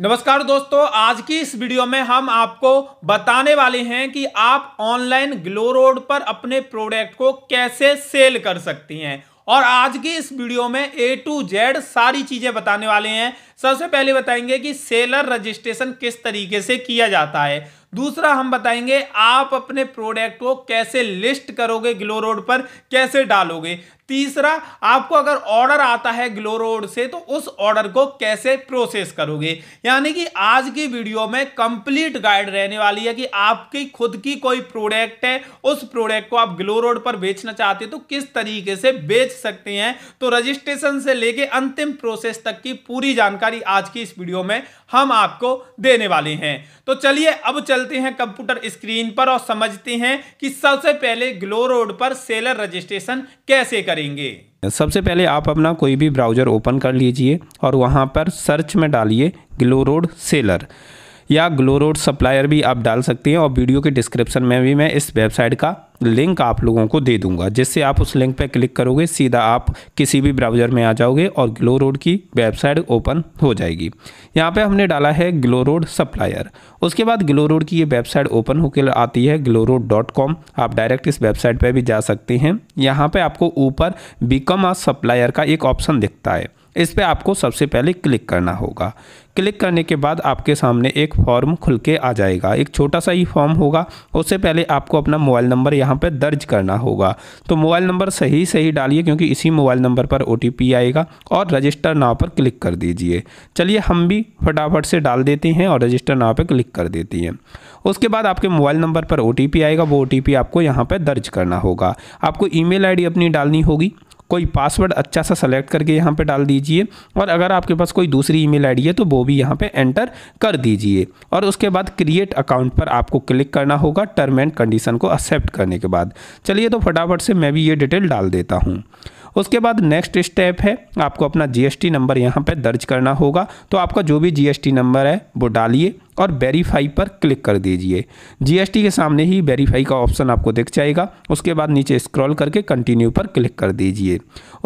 नमस्कार दोस्तों आज की इस वीडियो में हम आपको बताने वाले हैं कि आप ऑनलाइन ग्लो रोड पर अपने प्रोडक्ट को कैसे सेल कर सकती हैं और आज की इस वीडियो में ए टू जेड सारी चीज़ें बताने वाले हैं सबसे पहले बताएंगे कि सेलर रजिस्ट्रेशन किस तरीके से किया जाता है दूसरा हम बताएंगे आप अपने प्रोडक्ट को कैसे लिस्ट करोगे ग्लो रोड पर कैसे डालोगे तीसरा आपको अगर ऑर्डर आता है ग्लोरोड से तो उस ऑर्डर को कैसे प्रोसेस करोगे यानी कि आज की वीडियो में कंप्लीट गाइड रहने वाली है कि आपकी खुद की कोई प्रोडक्ट है उस प्रोडक्ट को आप ग्लोरोड पर बेचना चाहते हो तो किस तरीके से बेच सकते हैं तो रजिस्ट्रेशन से लेके अंतिम प्रोसेस तक की पूरी जानकारी आज की इस वीडियो में हम आपको देने वाले हैं तो चलिए अब चलते हैं कंप्यूटर स्क्रीन पर और समझते हैं कि सबसे पहले ग्लोरोड पर सेलर रजिस्ट्रेशन कैसे करें करेंगे सबसे पहले आप अपना कोई भी ब्राउज़र ओपन कर लीजिए और वहाँ पर सर्च में डालिए ग्लोरोड सेलर या ग्लोरोड सप्लायर भी आप डाल सकते हैं और वीडियो के डिस्क्रिप्शन में भी मैं इस वेबसाइट का लिंक आप लोगों को दे दूंगा जिससे आप उस लिंक पर क्लिक करोगे सीधा आप किसी भी ब्राउज़र में आ जाओगे और ग्लो रोड की वेबसाइट ओपन हो जाएगी यहाँ पे हमने डाला है ग्लो रोड सप्लायर उसके बाद ग्लो रोड की ये वेबसाइट ओपन होकर आती है ग्लो रोड डॉट कॉम आप डायरेक्ट इस वेबसाइट पर भी जा सकते हैं यहाँ पर आपको ऊपर बिकम आ सप्लायर का एक ऑप्शन दिखता है इस पर आपको सबसे पहले क्लिक करना होगा क्लिक करने के बाद आपके सामने एक फॉर्म खुल के आ जाएगा एक छोटा सा ही फॉर्म होगा उससे पहले आपको अपना मोबाइल नंबर यहाँ पर दर्ज करना होगा तो मोबाइल नंबर सही सही डालिए क्योंकि इसी मोबाइल नंबर पर ओ आएगा और रजिस्टर नाव पर क्लिक कर दीजिए चलिए हम भी फटाफट से डाल देते हैं और रजिस्टर नाव पर क्लिक कर देती हैं उसके बाद आपके मोबाइल नंबर पर ओ आएगा वो ओ आपको यहाँ पर दर्ज करना होगा आपको ई मेल अपनी डालनी होगी कोई पासवर्ड अच्छा सा सेलेक्ट करके यहाँ पे डाल दीजिए और अगर आपके पास कोई दूसरी ईमेल आईडी है तो वो भी यहाँ पे एंटर कर दीजिए और उसके बाद क्रिएट अकाउंट पर आपको क्लिक करना होगा टर्म एंड कंडीशन को एक्सेप्ट करने के बाद चलिए तो फटाफट से मैं भी ये डिटेल डाल देता हूँ उसके बाद नेक्स्ट स्टेप है आपको अपना जीएसटी नंबर यहाँ पर दर्ज करना होगा तो आपका जो भी जीएसटी नंबर है वो डालिए और वेरीफाई पर क्लिक कर दीजिए जीएसटी के सामने ही वेरीफाई का ऑप्शन आपको दिख जाएगा उसके बाद नीचे स्क्रॉल करके कंटिन्यू पर क्लिक कर दीजिए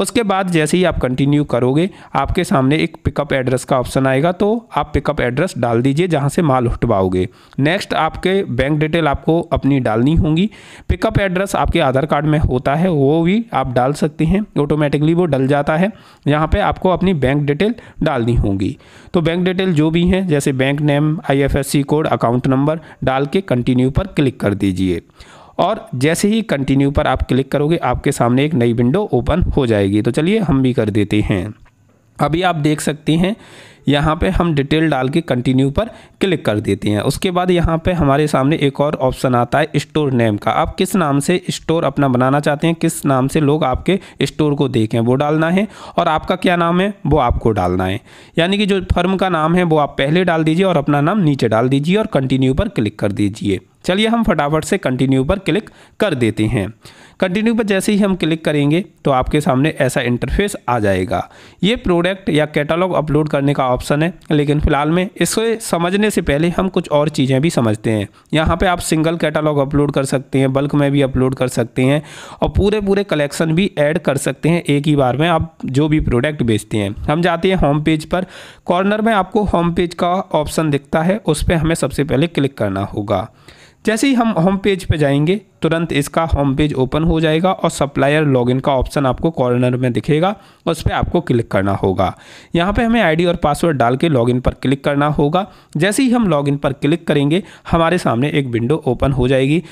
उसके बाद जैसे ही आप कंटिन्यू करोगे आपके सामने एक पिकअप एड्रेस का ऑप्शन आएगा तो आप पिकअप एड्रेस डाल दीजिए जहाँ से माल उठवाओगे नेक्स्ट आपके बैंक डिटेल आपको अपनी डालनी होंगी पिकअप एड्रेस आपके आधार कार्ड में होता है वो भी आप डाल सकते हैं ऑटोमेटिकली वो डल जाता है यहाँ पर आपको अपनी बैंक डिटेल डालनी होगी तो बैंक डिटेल जो भी हैं जैसे bank name I IFSC code account number डाल के कंटिन्यू पर क्लिक कर दीजिए और जैसे ही कंटिन्यू पर आप क्लिक करोगे आपके सामने एक नई विंडो ओपन हो जाएगी तो चलिए हम भी कर देते हैं अभी आप देख सकते हैं यहाँ पे हम डिटेल डाल के कंटिन्यू पर क्लिक कर देते हैं उसके बाद यहाँ पे हमारे सामने एक और ऑप्शन आता है स्टोर नेम का आप किस नाम से स्टोर अपना बनाना चाहते हैं किस नाम से लोग आपके स्टोर को देखें वो डालना है और आपका क्या नाम है वो आपको डालना है यानी कि जो फर्म का नाम है वो आप पहले डाल दीजिए और अपना नाम नीचे डाल दीजिए और कंटिन्यू पर क्लिक कर दीजिए चलिए हम फटाफट से कंटिन्यू पर क्लिक कर देते हैं कंटिन्यू पर जैसे ही हम क्लिक करेंगे तो आपके सामने ऐसा इंटरफेस आ जाएगा ये प्रोडक्ट या कैटलॉग अपलोड करने का ऑप्शन है लेकिन फ़िलहाल में इसे समझने से पहले हम कुछ और चीज़ें भी समझते हैं यहाँ पर आप सिंगल कैटलॉग अपलोड कर सकते हैं बल्क में भी अपलोड कर सकते हैं और पूरे पूरे कलेक्शन भी ऐड कर सकते हैं एक ही बार में आप जो भी प्रोडक्ट बेचते हैं हम जाते हैं होम पेज पर कॉर्नर में आपको होम पेज का ऑप्शन दिखता है उस पर हमें सबसे पहले क्लिक करना होगा जैसे ही हम होम पेज पे जाएंगे तुरंत इसका होम पेज ओपन हो जाएगा और सप्लायर लॉगिन का ऑप्शन आपको कॉर्नर में दिखेगा उस पर आपको क्लिक करना होगा यहाँ पे हमें आईडी और पासवर्ड डाल के लॉगिन पर क्लिक करना होगा जैसे ही हम लॉगिन पर क्लिक करेंगे हमारे सामने एक विंडो ओपन हो जाएगी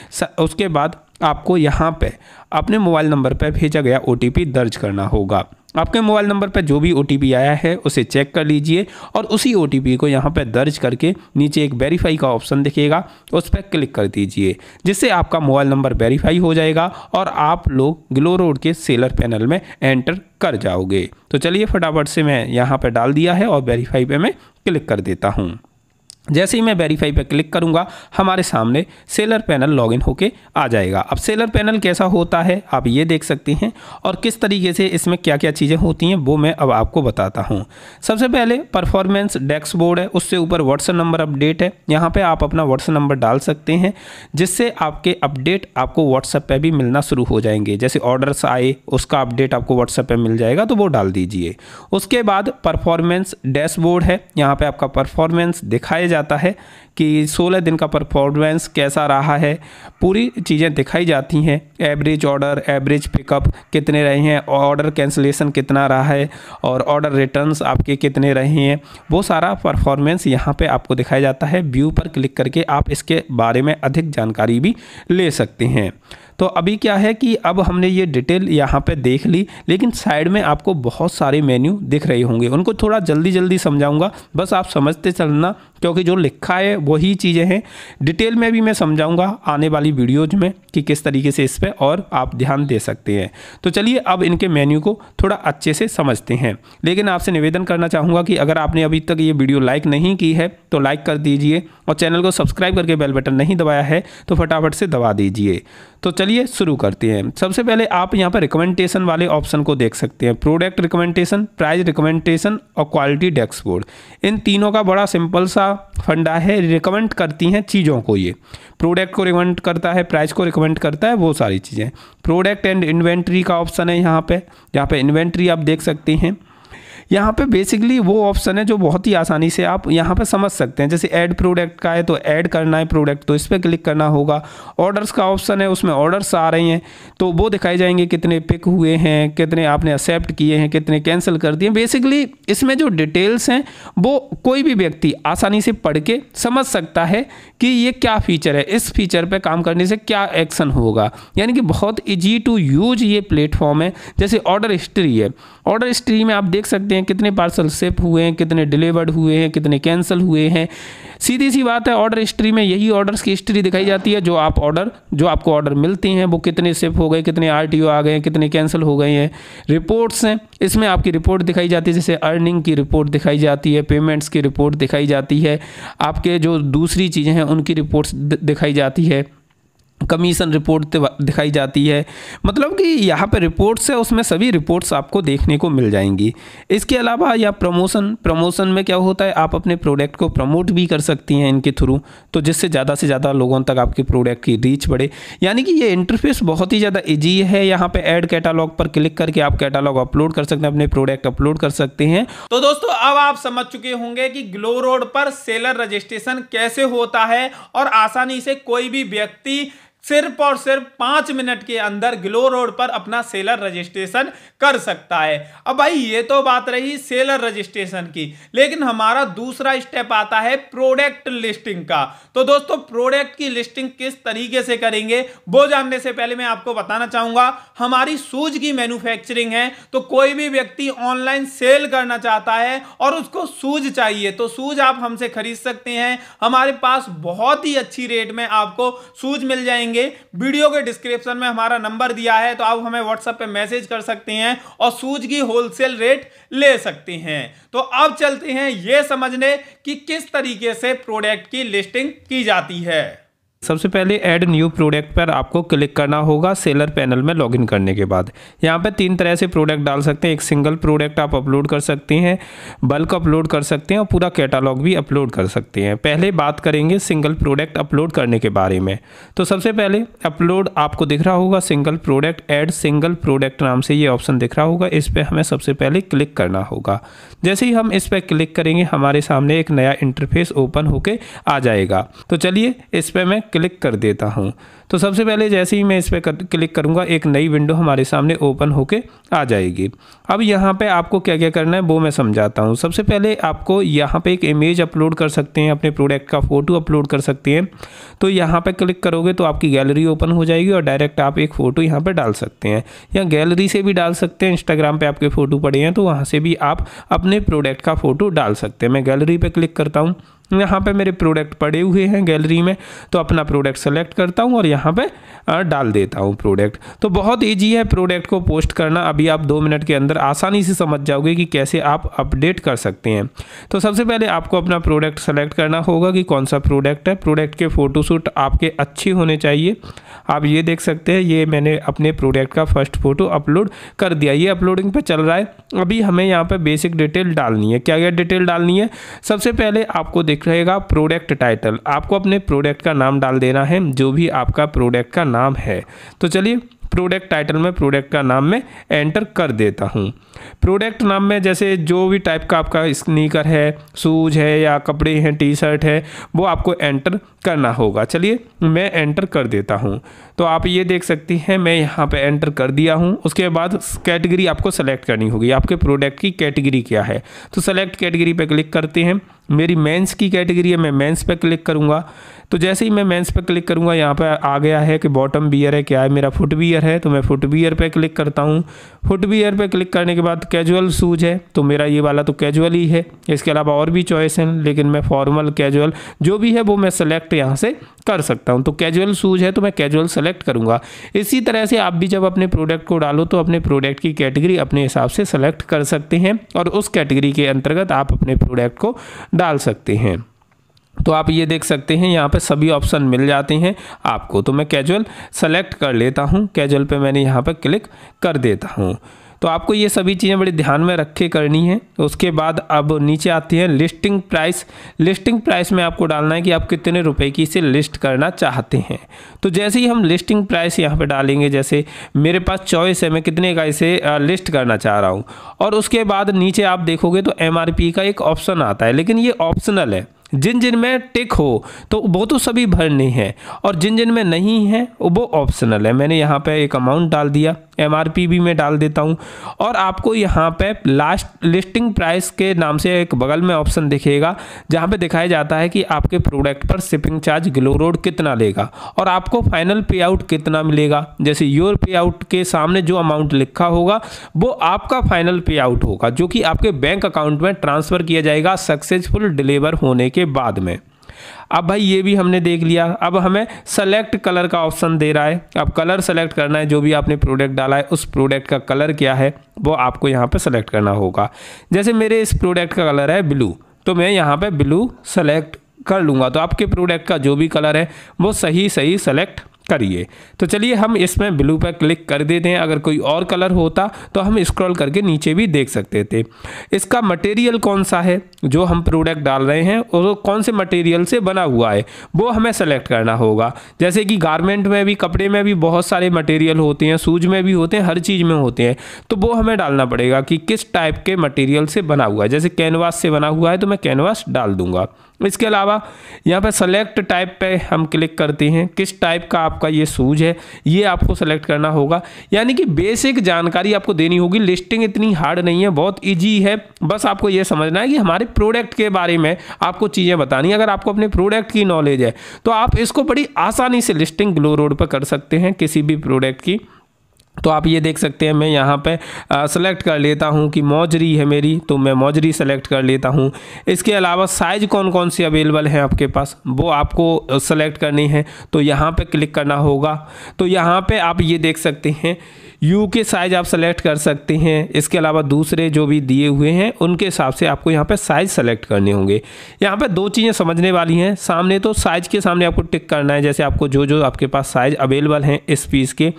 उसके बाद आपको यहाँ पर अपने मोबाइल नंबर पर भेजा गया ओ दर्ज करना होगा आपके मोबाइल नंबर पर जो भी ओ आया है उसे चेक कर लीजिए और उसी ओ को यहाँ पर दर्ज करके नीचे एक वेरीफाई का ऑप्शन दिखेगा उस पर क्लिक कर दीजिए जिससे आपका मोबाइल नंबर वेरीफाई हो जाएगा और आप लोग ग्लो रोड के सेलर पैनल में एंटर कर जाओगे तो चलिए फटाफट से मैं यहाँ पर डाल दिया है और वेरीफाई पर मैं क्लिक कर देता हूँ जैसे ही मैं वेरीफाई पर क्लिक करूंगा हमारे सामने सेलर पैनल लॉगिन होके आ जाएगा अब सेलर पैनल कैसा होता है आप ये देख सकते हैं और किस तरीके से इसमें क्या क्या चीज़ें होती हैं वो मैं अब आपको बताता हूं सबसे पहले परफॉर्मेंस बोर्ड है उससे ऊपर व्हाट्सअप नंबर अपडेट है यहाँ पर आप अपना व्हाट्सअप नंबर डाल सकते हैं जिससे आपके अपडेट आपको व्हाट्सएप पर भी मिलना शुरू हो जाएंगे जैसे ऑर्डर्स आए उसका अपडेट आपको व्हाट्सएप पर मिल जाएगा तो वो डाल दीजिए उसके बाद परफॉर्मेंस डैशबोर्ड है यहाँ पर आपका परफॉर्मेंस दिखाया जाता है कि 16 दिन का परफॉर्मेंस कैसा रहा है पूरी चीज़ें दिखाई जाती हैं एवरेज ऑर्डर एवरेज पिकअप कितने रहे हैं ऑर्डर कैंसिलेशन कितना रहा है और ऑर्डर रिटर्न्स आपके कितने रहे हैं वो सारा परफॉर्मेंस यहाँ पे आपको दिखाया जाता है व्यू पर क्लिक करके आप इसके बारे में अधिक जानकारी भी ले सकते हैं तो अभी क्या है कि अब हमने ये डिटेल यहाँ पे देख ली लेकिन साइड में आपको बहुत सारे मेन्यू दिख रहे होंगे उनको थोड़ा जल्दी जल्दी समझाऊंगा बस आप समझते चलना क्योंकि जो लिखा है वही चीज़ें हैं डिटेल में भी मैं समझाऊंगा आने वाली वीडियोज में कि किस तरीके से इस पर और आप ध्यान दे सकते हैं तो चलिए अब इनके मेन्यू को थोड़ा अच्छे से समझते हैं लेकिन आपसे निवेदन करना चाहूँगा कि अगर आपने अभी तक ये वीडियो लाइक नहीं की है तो लाइक कर दीजिए और चैनल को सब्सक्राइब करके बेल बटन नहीं दबाया है तो फटाफट से दबा दीजिए तो चलिए शुरू करते हैं सबसे पहले आप यहाँ पर रिकमेंडेशन वाले ऑप्शन को देख सकते हैं प्रोडक्ट रिकमेंडेशन प्राइस रिकमेंडेशन और क्वालिटी डैक्सबोर्ड इन तीनों का बड़ा सिंपल सा फंडा है रिकमेंड करती हैं चीज़ों को ये प्रोडक्ट को रिकमेंड करता है प्राइस को रिकमेंड करता है वो सारी चीज़ें प्रोडक्ट एंड इन्वेंट्री का ऑप्शन है यहाँ पर यहाँ पर इन्वेंट्री आप देख सकते हैं यहाँ पे बेसिकली वो ऑप्शन है जो बहुत ही आसानी से आप यहाँ पे समझ सकते हैं जैसे ऐड प्रोडक्ट का है तो ऐड करना है प्रोडक्ट तो इस पर क्लिक करना होगा ऑर्डर्स का ऑप्शन है उसमें ऑर्डर्स आ रहे हैं तो वो दिखाए जाएंगे कितने पिक हुए हैं कितने आपने एक्सेप्ट किए हैं कितने कैंसिल कर दिए बेसिकली इसमें जो डिटेल्स हैं वो कोई भी व्यक्ति आसानी से पढ़ के समझ सकता है कि ये क्या फीचर है इस फीचर पर काम करने से क्या एक्शन होगा यानी कि बहुत ईजी टू यूज ये प्लेटफॉर्म है जैसे ऑर्डर हिस्ट्री है ऑर्डर हिस्ट्री में आप देख सकते हैं कितने पार्सल सेप हुए हैं कितने डिलीवर्ड हुए हैं कितने कैंसिल हुए हैं सीधी सी बात है ऑर्डर हिस्ट्री में यही ऑर्डर्स की हिस्ट्री दिखाई जाती है जो आप ऑर्डर जो आपको ऑर्डर मिलते हैं वो कितने सेप हो गए कितने आर आ गए हैं कितने कैंसिल हो गए हैं रिपोर्ट्स हैं इसमें आपकी रिपोर्ट दिखाई जाती है जैसे अर्निंग की रिपोर्ट दिखाई जाती है पेमेंट्स की रिपोर्ट दिखाई जाती है आपके जो दूसरी चीज़ें हैं उनकी रिपोर्ट्स दिखाई जाती है कमीशन रिपोर्ट दिखाई जाती है मतलब कि यहाँ पर रिपोर्ट्स है उसमें सभी रिपोर्ट्स आपको देखने को मिल जाएंगी इसके अलावा या प्रमोशन प्रमोशन में क्या होता है आप अपने प्रोडक्ट को प्रमोट भी कर सकती हैं इनके थ्रू तो जिससे ज़्यादा से ज़्यादा लोगों तक आपके प्रोडक्ट की रीच बढ़े यानी कि ये इंटरफेस बहुत ही ज़्यादा ईजी है यहाँ पर एड कैटालॉग पर क्लिक करके आप कैटालॉग अपलोड कर सकते हैं अपने प्रोडक्ट अपलोड कर सकते हैं तो दोस्तों अब आप समझ चुके होंगे कि ग्लो रोड पर सेलर रजिस्ट्रेशन कैसे होता है और आसानी से कोई भी व्यक्ति सिर्फ और सिर्फ पांच मिनट के अंदर ग्लो रोड पर अपना सेलर रजिस्ट्रेशन कर सकता है अब भाई ये तो बात रही सेलर रजिस्ट्रेशन की लेकिन हमारा दूसरा स्टेप आता है प्रोडक्ट लिस्टिंग का तो दोस्तों प्रोडक्ट की लिस्टिंग किस तरीके से करेंगे वो जानने से पहले मैं आपको बताना चाहूंगा हमारी सूज की मैन्युफैक्चरिंग है तो कोई भी व्यक्ति ऑनलाइन सेल करना चाहता है और उसको सूज चाहिए तो सूज आप हमसे खरीद सकते हैं हमारे पास बहुत ही अच्छी रेट में आपको सूज मिल जाएंगे जाएंगे वीडियो के डिस्क्रिप्शन में हमारा नंबर दिया है तो आप हमें व्हाट्सएप पे मैसेज कर सकते हैं और सूज की होलसेल रेट ले सकते हैं तो अब चलते हैं ये समझने कि किस तरीके से प्रोडक्ट की लिस्टिंग की जाती है सबसे पहले ऐड न्यू प्रोडक्ट पर आपको क्लिक करना होगा सेलर पैनल में लॉगिन करने के बाद यहाँ पर तीन तरह से प्रोडक्ट डाल सकते हैं एक सिंगल प्रोडक्ट आप अपलोड कर सकते हैं बल्क अपलोड कर सकते हैं और पूरा कैटालॉग भी अपलोड कर सकते हैं पहले बात करेंगे सिंगल प्रोडक्ट अपलोड करने के बारे में तो सबसे पहले अपलोड आपको दिख रहा होगा single product add single product नाम से ये ऑप्शन दिख रहा होगा इस पर हमें सबसे पहले क्लिक करना होगा जैसे ही हम इस पर क्लिक करेंगे हमारे सामने एक नया इंटरफेस ओपन होके आ जाएगा तो चलिए इस पर मैं क्लिक कर देता हूँ तो सबसे पहले जैसे ही मैं इस पर कर, क्लिक करूँगा एक नई विंडो हमारे सामने ओपन होके आ जाएगी अब यहाँ पे आपको क्या क्या करना है वो मैं समझाता हूँ सबसे पहले आपको यहाँ पे एक इमेज अपलोड कर सकते हैं अपने प्रोडक्ट का फ़ोटो अपलोड कर सकते हैं तो यहाँ पे क्लिक करोगे तो आपकी गैलरी ओपन हो जाएगी और डायरेक्ट आप एक फ़ोटो यहाँ पर डाल सकते हैं या गैलरी से भी डाल सकते हैं इंस्टाग्राम पर आपके फ़ोटो पड़े हैं तो वहाँ से भी आप अपने प्रोडक्ट का फ़ोटो डाल सकते हैं मैं गैलरी पर क्लिक करता हूँ यहाँ पे मेरे प्रोडक्ट पड़े हुए हैं गैलरी में तो अपना प्रोडक्ट सेलेक्ट करता हूँ और यहाँ पे डाल देता हूँ प्रोडक्ट तो बहुत ईजी है प्रोडक्ट को पोस्ट करना अभी आप दो मिनट के अंदर आसानी से समझ जाओगे कि कैसे आप अपडेट कर सकते हैं तो सबसे पहले आपको अपना प्रोडक्ट सेलेक्ट करना होगा कि कौन सा प्रोडक्ट है प्रोडक्ट के फ़ोटोशूट आपके अच्छे होने चाहिए आप ये देख सकते हैं ये मैंने अपने प्रोडक्ट का फर्स्ट फ़ोटो अपलोड कर दिया ये अपलोडिंग पर चल रहा है अभी हमें यहाँ पर बेसिक डिटेल डालनी है क्या क्या डिटेल डालनी है सबसे पहले आपको देख लिखेगा प्रोडक्ट टाइटल आपको अपने प्रोडक्ट का नाम डाल देना है जो भी आपका प्रोडक्ट का नाम है तो चलिए प्रोडक्ट टाइटल में प्रोडक्ट का नाम मैं एंटर कर देता हूँ प्रोडक्ट नाम में जैसे जो भी टाइप का आपका स्नीकर है शूज है या कपड़े हैं टी शर्ट है वो आपको एंटर करना होगा चलिए मैं एंटर कर देता हूँ तो आप ये देख सकती हैं मैं यहाँ पे एंटर कर दिया हूँ उसके बाद कैटेगरी आपको सेलेक्ट करनी होगी आपके प्रोडक्ट की कैटेगरी क्या है तो सेलेक्ट कैटेगरी पे क्लिक करते हैं मेरी मेंस की कैटेगरी है मैं मेंस पे क्लिक करूँगा तो जैसे ही मैं मेंस पे क्लिक करूँगा यहाँ पे आ गया है कि बॉटम बियर है क्या है मेरा फुटवियर है तो मैं फुटवियर पर क्लिक करता हूँ फुटवियर पर क्लिक करने के बाद बाद कैजुअल शूज़ है तो मेरा ये वाला तो कैजुअल ही है इसके अलावा और भी चॉइस हैं लेकिन मैं फॉर्मल कैजुअल जो भी है वो मैं सेलेक्ट यहाँ से कर सकता हूँ तो कैजुअल शूज़ है तो मैं कैजुअल सेलेक्ट करूँगा इसी तरह से आप भी जब अपने प्रोडक्ट को डालो तो अपने प्रोडक्ट की कैटेगरी अपने हिसाब से सेलेक्ट कर सकते हैं और उस कैटेगरी के अंतर्गत आप अपने प्रोडक्ट को डाल सकते हैं तो आप ये देख सकते हैं यहाँ पे सभी ऑप्शन मिल जाते हैं आपको तो मैं कैजुअल सेलेक्ट कर लेता हूँ कैजुअल पे मैंने यहाँ पे क्लिक कर देता हूँ तो आपको ये सभी चीज़ें बड़ी ध्यान में रख के करनी है तो उसके बाद अब नीचे आती है लिस्टिंग प्राइस लिस्टिंग प्राइस में आपको डालना है कि आप कितने रुपए की इसे लिस्ट करना चाहते हैं तो जैसे ही हम लिस्टिंग प्राइस यहाँ पर डालेंगे जैसे मेरे पास चॉइस है मैं कितने का इसे लिस्ट करना चाह रहा हूँ और उसके बाद नीचे आप देखोगे तो एम का एक ऑप्शन आता है लेकिन ये ऑप्शनल है जिन जिन में टिक हो तो वो तो सभी भरने हैं और जिन जिन में नहीं है वो ऑप्शनल है मैंने यहाँ पे एक अमाउंट डाल दिया एम भी मैं डाल देता हूँ और आपको यहाँ पे लास्ट लिस्टिंग प्राइस के नाम से एक बगल में ऑप्शन दिखेगा जहाँ पे दिखाया जाता है कि आपके प्रोडक्ट पर शिपिंग चार्ज ग्लो रोड कितना लेगा और आपको फाइनल पे आउट कितना मिलेगा जैसे योर पे आउट के सामने जो अमाउंट लिखा होगा वो आपका फाइनल पे आउट होगा जो कि आपके बैंक अकाउंट में ट्रांसफ़र किया जाएगा सक्सेसफुल डिलीवर होने के बाद में अब भाई ये भी हमने देख लिया अब हमें सेलेक्ट कलर का ऑप्शन दे रहा है अब कलर सेलेक्ट करना है जो भी आपने प्रोडक्ट डाला है उस प्रोडक्ट का कलर क्या है वो आपको यहाँ पर सेलेक्ट करना होगा जैसे मेरे इस प्रोडक्ट का कलर है ब्लू तो मैं यहाँ पर ब्लू सेलेक्ट कर लूँगा तो आपके प्रोडक्ट का जो भी कलर है वो सही सही सेलेक्ट करिए तो चलिए हम इसमें ब्लू पर क्लिक कर देते हैं अगर कोई और कलर होता तो हम स्क्रॉल करके नीचे भी देख सकते थे इसका मटेरियल कौन सा है जो हम प्रोडक्ट डाल रहे हैं और कौन से मटेरियल से बना हुआ है वो हमें सेलेक्ट करना होगा जैसे कि गारमेंट में भी कपड़े में भी बहुत सारे मटेरियल होते हैं सूज में भी होते हैं हर चीज़ में होते हैं तो वो हमें डालना पड़ेगा कि किस टाइप के मटेरियल से बना हुआ है जैसे कैनवास से बना हुआ है तो मैं कैनवास डाल दूँगा इसके अलावा यहाँ पर सेलेक्ट टाइप पे हम क्लिक करते हैं किस टाइप का आपका ये सूज है ये आपको सेलेक्ट करना होगा यानी कि बेसिक जानकारी आपको देनी होगी लिस्टिंग इतनी हार्ड नहीं है बहुत ईजी है बस आपको ये समझना है कि हमारे प्रोडक्ट के बारे में आपको चीज़ें बतानी अगर आपको अपने प्रोडक्ट की नॉलेज है तो आप इसको बड़ी आसानी से लिस्टिंग ग्लो रोड पर कर सकते हैं किसी भी प्रोडक्ट की तो आप ये देख सकते हैं मैं यहाँ पे सेलेक्ट कर लेता हूँ कि मौजरी है मेरी तो मैं मौजरी सेलेक्ट कर लेता हूँ इसके अलावा साइज़ कौन कौन सी अवेलेबल है आपके पास वो आपको सेलेक्ट करनी है तो यहाँ पे क्लिक करना होगा तो यहाँ पे आप ये देख सकते हैं यू के साइज़ आप सेलेक्ट कर सकते हैं इसके अलावा दूसरे जो भी दिए हुए हैं उनके हिसाब से आपको यहाँ पर साइज़ सेलेक्ट करने होंगे यहाँ पर दो चीज़ें समझने वाली हैं सामने तो साइज़ के सामने आपको टिक करना है जैसे आपको जो जो आपके पास साइज़ अवेलेबल हैं इस पीस के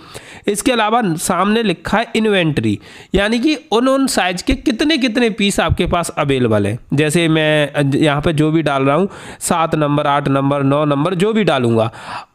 इसके अलावा सामने लिखा है इन्वेंट्री यानी कि उन उन साइज के कितने कितने पीस आपके पास अवेलेबल है जैसे मैं यहाँ पर जो भी डाल रहा हूँ सात नंबर आठ नंबर नौ नंबर जो भी डालूंगा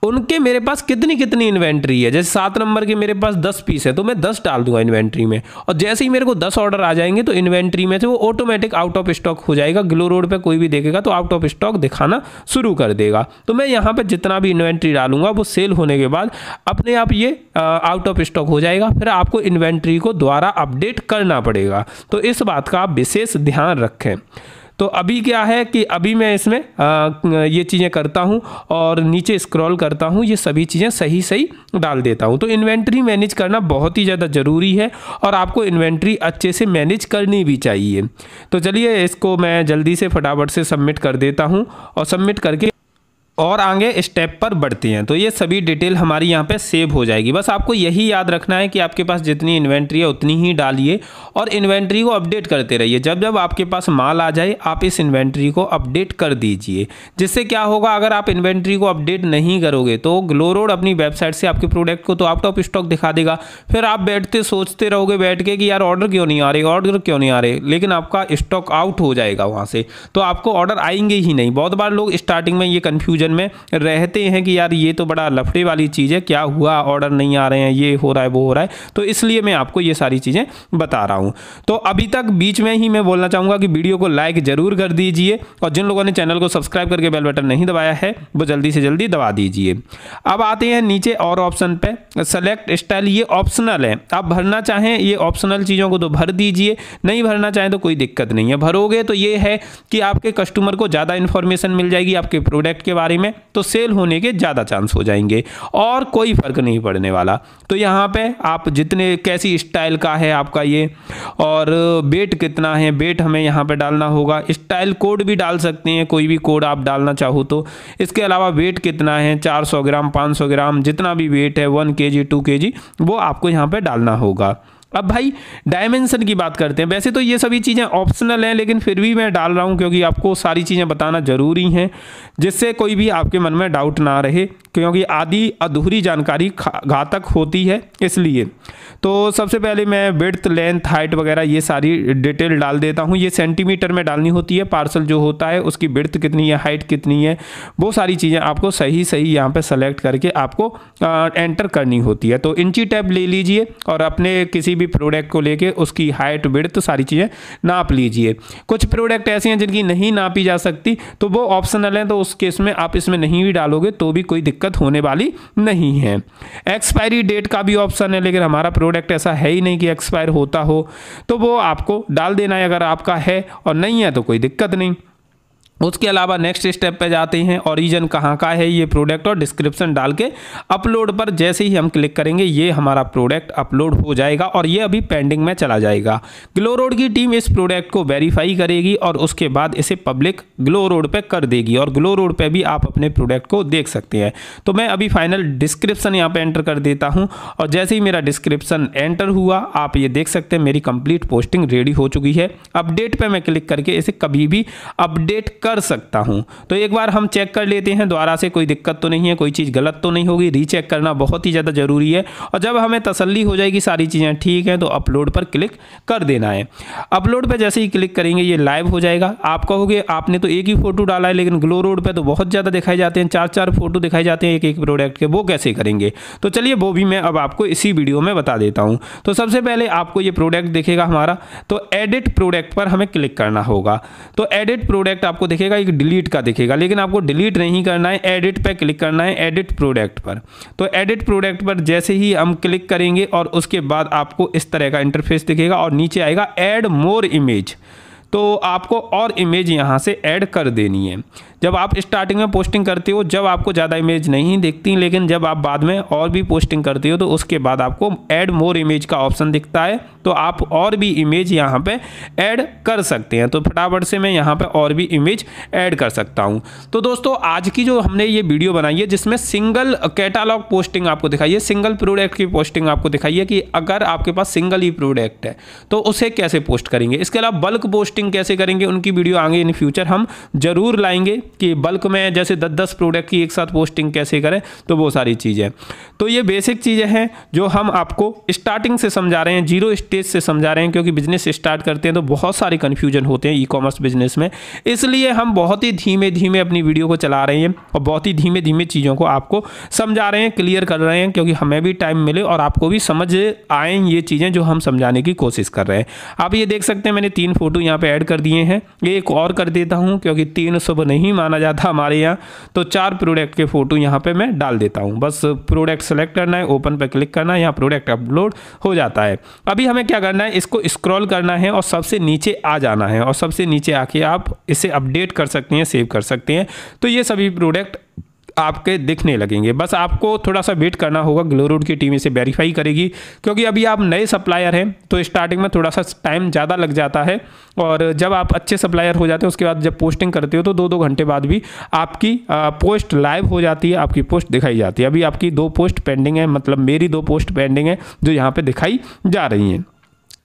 उनके मेरे पास कितनी कितनी इन्वेंट्री है जैसे सात नंबर के मेरे पास दस पीस है तो मैं दस डाल दूंगा इन्वेंट्री में और जैसे ही मेरे को दस ऑर्डर आ जाएंगे तो इन्वेंट्री में से वो ऑटोमेटिक आउट ऑफ स्टॉक हो जाएगा ग्लो रोड पर कोई भी देखेगा तो आउट ऑफ स्टॉक दिखाना शुरू कर देगा तो मैं यहाँ पर जितना भी इन्वेंट्री डालूंगा वो सेल होने के बाद अपने आप ये आ, आउट ऑफ स्टॉक हो जाएगा फिर आपको इन्वेंट्री को द्वारा अपडेट करना पड़ेगा तो इस बात का आप विशेष ध्यान रखें तो अभी क्या है कि अभी मैं इसमें आ, ये चीज़ें करता हूँ और नीचे स्क्रॉल करता हूँ ये सभी चीज़ें सही सही डाल देता हूँ तो इन्वेंट्री मैनेज करना बहुत ही ज़्यादा ज़रूरी है और आपको इन्वेंट्री अच्छे से मैनेज करनी भी चाहिए तो चलिए इसको मैं जल्दी से फटाफट से सबमिट कर देता हूँ और सबमिट करके और आगे स्टेप पर बढ़ती हैं तो ये सभी डिटेल हमारी यहाँ पे सेव हो जाएगी बस आपको यही याद रखना है कि आपके पास जितनी इन्वेंट्री है उतनी ही डालिए और इन्वेंट्री को अपडेट करते रहिए जब जब आपके पास माल आ जाए आप इस इन्वेंट्री को अपडेट कर दीजिए जिससे क्या होगा अगर आप इन्वेंट्री को अपडेट नहीं करोगे तो ग्लोरोड अपनी वेबसाइट से आपके प्रोडक्ट को तो आप टॉप स्टॉक दिखा देगा फिर आप बैठते सोचते रहोगे बैठ के कि यार ऑर्डर क्यों नहीं आ रहे ऑर्डर क्यों नहीं आ रहे लेकिन आपका स्टॉक आउट हो जाएगा वहाँ से तो आपको ऑर्डर आएंगे ही नहीं बहुत बार लोग स्टार्टिंग में ये कन्फ्यूजन कंफ्यूजन में रहते हैं कि यार ये तो बड़ा लफड़े वाली चीज़ है क्या हुआ ऑर्डर नहीं आ रहे हैं ये हो रहा है वो हो रहा है तो इसलिए मैं आपको ये सारी चीज़ें बता रहा हूँ तो अभी तक बीच में ही मैं बोलना चाहूँगा कि वीडियो को लाइक ज़रूर कर दीजिए और जिन लोगों ने चैनल को सब्सक्राइब करके बेल बटन नहीं दबाया है वो जल्दी से जल्दी दबा दीजिए अब आते हैं नीचे और ऑप्शन पर सेलेक्ट स्टाइल ये ऑप्शनल है आप भरना चाहें ये ऑप्शनल चीज़ों को तो भर दीजिए नहीं भरना चाहें तो कोई दिक्कत नहीं है भरोगे तो ये है कि आपके कस्टमर को ज़्यादा इन्फॉर्मेशन मिल जाएगी आपके प्रोडक्ट के बारे बारे में तो सेल होने के ज़्यादा चांस हो जाएंगे और कोई फ़र्क नहीं पड़ने वाला तो यहाँ पे आप जितने कैसी स्टाइल का है आपका ये और वेट कितना है वेट हमें यहाँ पे डालना होगा स्टाइल कोड भी डाल सकते हैं कोई भी कोड आप डालना चाहो तो इसके अलावा वेट कितना है 400 ग्राम 500 ग्राम जितना भी वेट है 1 के जी टू के जी वो आपको यहाँ पर डालना होगा अब भाई डायमेंशन की बात करते हैं वैसे तो ये सभी चीज़ें ऑप्शनल हैं लेकिन फिर भी मैं डाल रहा हूँ क्योंकि आपको सारी चीज़ें बताना ज़रूरी हैं जिससे कोई भी आपके मन में डाउट ना रहे क्योंकि आधी अधूरी जानकारी घातक होती है इसलिए तो सबसे पहले मैं विड्थ लेंथ हाइट वगैरह ये सारी डिटेल डाल देता हूँ ये सेंटीमीटर में डालनी होती है पार्सल जो होता है उसकी विड्थ कितनी है हाइट कितनी है वो सारी चीज़ें आपको सही सही यहाँ पर सेलेक्ट करके आपको एंटर करनी होती है तो इंची टैब ले लीजिए और अपने किसी किसी भी प्रोडक्ट को लेके उसकी हाइट विड्थ सारी चीज़ें नाप लीजिए कुछ प्रोडक्ट ऐसे हैं जिनकी नहीं नापी जा सकती तो वो ऑप्शनल हैं तो उस केस में आप इसमें नहीं भी डालोगे तो भी कोई दिक्कत होने वाली नहीं है एक्सपायरी डेट का भी ऑप्शन है लेकिन हमारा प्रोडक्ट ऐसा है ही नहीं कि एक्सपायर होता हो तो वो आपको डाल देना है अगर आपका है और नहीं है तो कोई दिक्कत नहीं उसके अलावा नेक्स्ट स्टेप पे जाते हैं ओरिजन कहाँ का है ये प्रोडक्ट और डिस्क्रिप्शन डाल के अपलोड पर जैसे ही हम क्लिक करेंगे ये हमारा प्रोडक्ट अपलोड हो जाएगा और ये अभी पेंडिंग में चला जाएगा ग्लो रोड की टीम इस प्रोडक्ट को वेरीफाई करेगी और उसके बाद इसे पब्लिक ग्लो रोड पर कर देगी और ग्लो रोड पर भी आप अपने प्रोडक्ट को देख सकते हैं तो मैं अभी फाइनल डिस्क्रिप्सन यहाँ पर एंटर कर देता हूँ और जैसे ही मेरा डिस्क्रिप्सन एंटर हुआ आप ये देख सकते हैं मेरी कंप्लीट पोस्टिंग रेडी हो चुकी है अपडेट पर मैं क्लिक करके इसे कभी भी अपडेट कर सकता हूँ तो एक बार हम चेक कर लेते हैं दोबारा से कोई दिक्कत तो नहीं है कोई चीज़ गलत तो नहीं होगी रीचेक करना बहुत ही ज़्यादा ज़रूरी है और जब हमें तसल्ली हो जाएगी सारी चीज़ें ठीक हैं तो अपलोड पर क्लिक कर देना है अपलोड पर जैसे ही क्लिक करेंगे ये लाइव हो जाएगा आप कहोगे आपने तो एक ही फ़ोटो डाला है लेकिन ग्लो रोड पर तो बहुत ज़्यादा दिखाई जाते हैं चार चार फोटो दिखाई जाते हैं एक एक प्रोडक्ट के वो कैसे करेंगे तो चलिए वो भी मैं अब आपको इसी वीडियो में बता देता हूँ तो सबसे पहले आपको ये प्रोडक्ट दिखेगा हमारा तो एडिट प्रोडक्ट पर हमें क्लिक करना होगा तो एडिट प्रोडक्ट आपको दिखेगा एक डिलीट का दिखेगा लेकिन आपको डिलीट नहीं करना है एडिट पर क्लिक करना है एडिट प्रोडक्ट पर तो एडिट प्रोडक्ट पर जैसे ही हम क्लिक करेंगे और उसके बाद आपको इस तरह का इंटरफेस दिखेगा और नीचे आएगा एड मोर इमेज तो आपको और इमेज यहाँ से ऐड कर देनी है जब आप स्टार्टिंग में पोस्टिंग करते हो जब आपको ज़्यादा इमेज नहीं दिखती लेकिन जब आप बाद में और भी पोस्टिंग करते हो तो उसके बाद आपको ऐड मोर इमेज का ऑप्शन दिखता है तो आप और भी इमेज यहाँ पे ऐड कर सकते हैं तो फटाफट से मैं यहाँ पे और भी इमेज ऐड कर सकता हूँ तो दोस्तों आज की जो हमने ये वीडियो बनाई है जिसमें सिंगल कैटालॉग पोस्टिंग आपको दिखाई है सिंगल प्रोडक्ट की पोस्टिंग आपको दिखाई है कि अगर आपके पास सिंगल ही प्रोडक्ट है तो उसे कैसे पोस्ट करेंगे इसके अलावा बल्क पोस्टिंग कैसे करेंगे उनकी वीडियो आगे इन फ्यूचर हम जरूर लाएंगे कि बल्क में जैसे दस दस प्रोडक्ट की एक साथ पोस्टिंग कैसे करें तो वो सारी चीज़ें तो ये बेसिक चीज़ें हैं जो हम आपको स्टार्टिंग से समझा रहे हैं जीरो स्टेज से समझा रहे हैं क्योंकि बिजनेस स्टार्ट करते हैं तो बहुत सारे कन्फ्यूजन होते हैं ई कॉमर्स बिजनेस में इसलिए हम बहुत ही धीमे धीमे अपनी वीडियो को चला रहे हैं और बहुत ही धीमे धीमे चीज़ों को आपको समझा रहे हैं क्लियर कर रहे हैं क्योंकि हमें भी टाइम मिले और आपको भी समझ आए ये चीज़ें जो हम समझाने की कोशिश कर रहे हैं आप ये देख सकते हैं मैंने तीन फोटो यहाँ पर ऐड कर दिए हैं एक और कर देता हूँ क्योंकि तीन सुबह नहीं माना जाता हमारे यहाँ तो चार प्रोडक्ट के फ़ोटो यहाँ पे मैं डाल देता हूँ बस प्रोडक्ट सेलेक्ट करना है ओपन पे क्लिक करना है यहाँ प्रोडक्ट अपलोड हो जाता है अभी हमें क्या करना है इसको स्क्रॉल करना है और सबसे नीचे आ जाना है और सबसे नीचे आके आप इसे अपडेट कर सकते हैं सेव कर सकते हैं तो ये सभी प्रोडक्ट आपके दिखने लगेंगे बस आपको थोड़ा सा वेट करना होगा ग्लोरूड की टीम इसे वेरीफाई करेगी क्योंकि अभी आप नए सप्लायर हैं तो स्टार्टिंग में थोड़ा सा टाइम ज़्यादा लग जाता है और जब आप अच्छे सप्लायर हो जाते हैं उसके बाद जब पोस्टिंग करते हो तो दो दो घंटे बाद भी आपकी पोस्ट लाइव हो जाती है आपकी पोस्ट दिखाई जाती है अभी आपकी दो पोस्ट पेंडिंग है मतलब मेरी दो पोस्ट पेंडिंग है जो यहाँ पर दिखाई जा रही हैं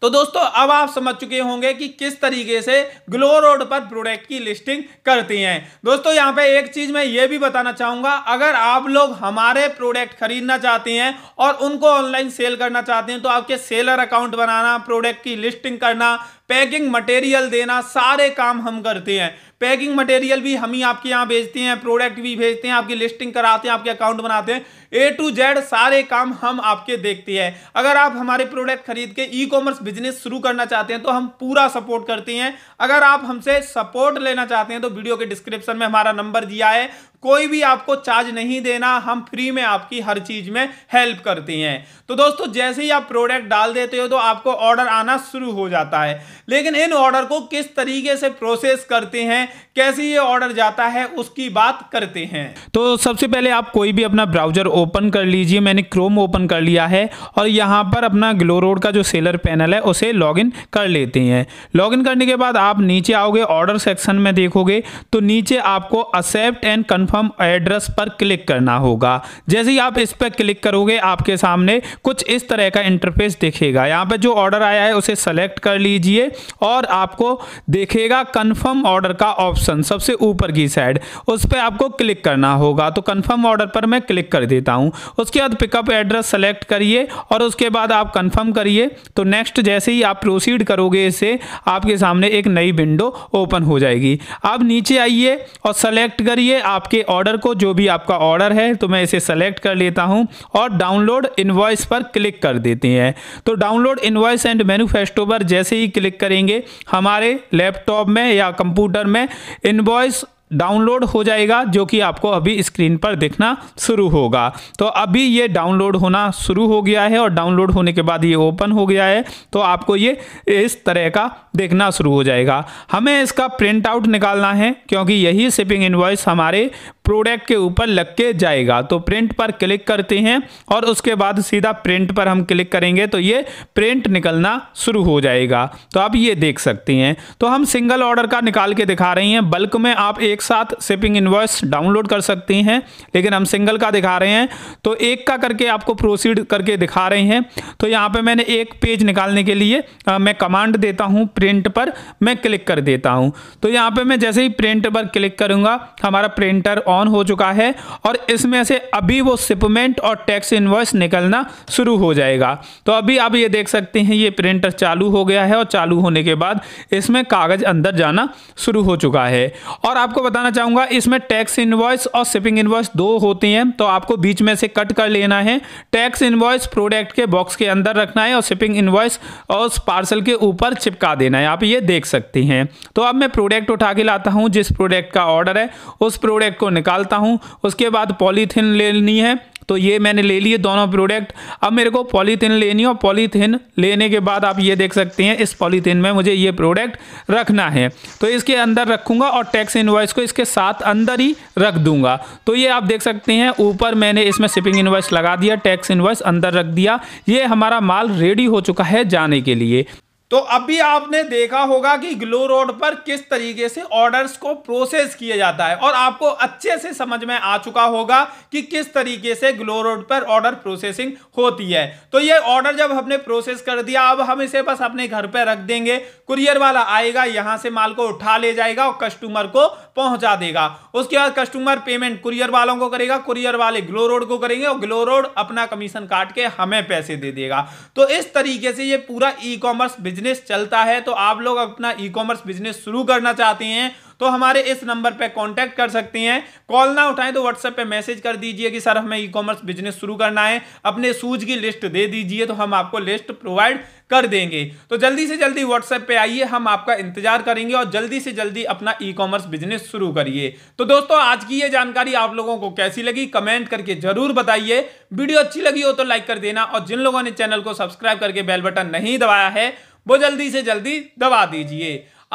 तो दोस्तों अब आप समझ चुके होंगे कि किस तरीके से ग्लो रोड पर प्रोडक्ट की लिस्टिंग करती हैं दोस्तों यहां पे एक चीज मैं ये भी बताना चाहूंगा अगर आप लोग हमारे प्रोडक्ट खरीदना चाहते हैं और उनको ऑनलाइन सेल करना चाहते हैं तो आपके सेलर अकाउंट बनाना प्रोडक्ट की लिस्टिंग करना पैकिंग मटेरियल देना सारे काम हम करते हैं पैकिंग मटेरियल भी हम ही आपके यहाँ भेजते हैं प्रोडक्ट भी भेजते हैं आपकी लिस्टिंग कराते हैं आपके अकाउंट बनाते हैं ए टू जेड सारे काम हम आपके देखते हैं अगर आप हमारे प्रोडक्ट खरीद के ई कॉमर्स बिजनेस शुरू करना चाहते हैं तो हम पूरा सपोर्ट करते हैं अगर आप हमसे सपोर्ट लेना चाहते हैं तो वीडियो के डिस्क्रिप्शन में हमारा नंबर दिया है कोई भी आपको चार्ज नहीं देना हम फ्री में आपकी हर चीज में हेल्प करते हैं तो दोस्तों जैसे ही आप प्रोडक्ट डाल देते हो तो आपको ऑर्डर आना शुरू हो जाता है लेकिन इन ऑर्डर को किस तरीके से प्रोसेस करते हैं कैसे ये ऑर्डर जाता है उसकी बात करते हैं तो सबसे पहले आप कोई भी अपना ब्राउजर ओपन कर लीजिए मैंने क्रोम ओपन कर लिया है और यहाँ पर अपना ग्लो रोड का जो सेलर पैनल है उसे लॉगिन कर लेते हैं लॉगिन करने के बाद आप नीचे आओगे ऑर्डर सेक्शन में देखोगे तो नीचे आपको एक्सेप्ट एंड कन्फर्म एड्रेस पर क्लिक करना होगा जैसे ही आप इस पर क्लिक करोगे आपके सामने कुछ इस तरह का इंटरफेस दिखेगा यहाँ पर जो ऑर्डर आया है उसे सेलेक्ट कर लीजिए और आपको देखेगा कन्फर्म ऑर्डर का ऑप्शन सबसे ऊपर की साइड उस पर आपको क्लिक करना होगा तो कन्फर्म ऑर्डर पर मैं क्लिक कर देता देता हूँ उसके बाद पिकअप एड्रेस सेलेक्ट करिए और उसके बाद आप कन्फर्म करिए तो नेक्स्ट जैसे ही आप प्रोसीड करोगे इसे आपके सामने एक नई विंडो ओपन हो जाएगी आप नीचे आइए और सेलेक्ट करिए आपके ऑर्डर को जो भी आपका ऑर्डर है तो मैं इसे सेलेक्ट कर लेता हूँ और डाउनलोड इन्वॉइस पर क्लिक कर देते हैं तो डाउनलोड इन्वॉइस एंड मैनुफेस्टो पर जैसे ही क्लिक करेंगे हमारे लैपटॉप में या कंप्यूटर में इन्वॉइस डाउनलोड हो जाएगा जो कि आपको अभी स्क्रीन पर देखना शुरू होगा तो अभी ये डाउनलोड होना शुरू हो गया है और डाउनलोड होने के बाद ये ओपन हो गया है तो आपको ये इस तरह का देखना शुरू हो जाएगा हमें इसका प्रिंट आउट निकालना है क्योंकि यही शिपिंग इन्वॉइस हमारे प्रोडक्ट के ऊपर लग के जाएगा तो प्रिंट पर क्लिक करते हैं और उसके बाद सीधा प्रिंट पर हम क्लिक करेंगे तो ये प्रिंट निकलना शुरू हो जाएगा तो आप ये देख सकते हैं तो हम सिंगल ऑर्डर का निकाल के दिखा रहे हैं बल्क में आप एक साथ शिपिंग इन्वॉइस डाउनलोड कर सकते हैं लेकिन हम सिंगल का दिखा रहे हैं तो एक का करके आपको प्रोसीड करके दिखा रहे हैं तो यहाँ पर मैंने एक पेज निकालने के लिए आ, मैं कमांड देता हूँ प्रिंट पर मैं क्लिक कर देता हूँ तो यहाँ पर मैं जैसे ही प्रिंट पर क्लिक करूँगा हमारा प्रिंटर ऑन हो चुका है और इसमें से अभी वो सिपमेंट और टैक्स इन्वॉइस निकलना शुरू हो जाएगा तो अभी आप ये देख सकते हैं ये प्रिंटर चालू हो गया है और चालू होने के बाद इसमें कागज़ अंदर जाना शुरू हो चुका है और आपको बताना चाहूंगा इसमें टैक्स इन्वॉइस और शिपिंग इन्वॉइस दो होती हैं तो आपको बीच में से कट कर लेना है टैक्स इन्वॉइस प्रोडक्ट के बॉक्स के अंदर रखना है और शिपिंग इन्वॉइस और पार्सल के ऊपर चिपका देना है आप ये देख सकते हैं तो अब मैं प्रोडक्ट उठा के लाता हूँ जिस प्रोडक्ट का ऑर्डर है उस प्रोडक्ट को निकालता हूँ उसके बाद पॉलीथीन लेनी है तो ये मैंने ले लिए दोनों प्रोडक्ट अब मेरे को पॉलीथीन लेनी है और पॉलीथीन लेने के बाद आप ये देख सकते हैं इस पॉलीथीन में मुझे ये प्रोडक्ट रखना है तो इसके अंदर रखूंगा और टैक्स इन्वाइस को इसके साथ अंदर ही रख दूंगा तो ये आप देख सकते हैं ऊपर मैंने इसमें शिपिंग इन्वाइस लगा दिया टैक्स इन्वाइस अंदर रख दिया ये हमारा माल रेडी हो चुका है जाने के लिए तो अभी आपने देखा होगा कि ग्लो रोड पर किस तरीके से ऑर्डर्स को प्रोसेस किया जाता है और आपको अच्छे से समझ में आ चुका होगा कि किस तरीके से ग्लो रोड पर ऑर्डर प्रोसेसिंग होती है तो ये ऑर्डर जब हमने प्रोसेस कर दिया अब हम इसे बस अपने घर पर रख देंगे कुरियर वाला आएगा यहां से माल को उठा ले जाएगा और कस्टमर को पहुंचा देगा उसके बाद कस्टमर पेमेंट कुरियर वालों को करेगा कुरियर वाले ग्लो रोड को करेंगे और ग्लो रोड अपना कमीशन काट के हमें पैसे दे देगा तो इस तरीके से ये पूरा ई कॉमर्स बिजनेस बिजनेस चलता है तो आप लोग अपना ई कॉमर्स बिजनेस शुरू करना चाहते हैं तो हमारे इस नंबर पे कांटेक्ट कर सकते हैं कॉल ना उठाएं तो व्हाट्सएप पे मैसेज कर दीजिए कि सर हमें ई कॉमर्स बिजनेस शुरू करना है अपने सूज की लिस्ट दे दीजिए तो हम आपको लिस्ट प्रोवाइड कर देंगे तो जल्दी से जल्दी व्हाट्सएप पे आइए हम आपका इंतजार करेंगे और जल्दी से जल्दी अपना ई कॉमर्स बिजनेस शुरू करिए तो दोस्तों आज की ये जानकारी आप लोगों को कैसी लगी कमेंट करके जरूर बताइए वीडियो अच्छी लगी हो तो लाइक कर देना और जिन लोगों ने चैनल को सब्सक्राइब करके बेल बटन नहीं दबाया है वो जल्दी से जल्दी दबा दीजिए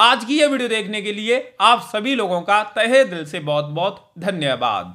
आज की ये वीडियो देखने के लिए आप सभी लोगों का तहे दिल से बहुत बहुत धन्यवाद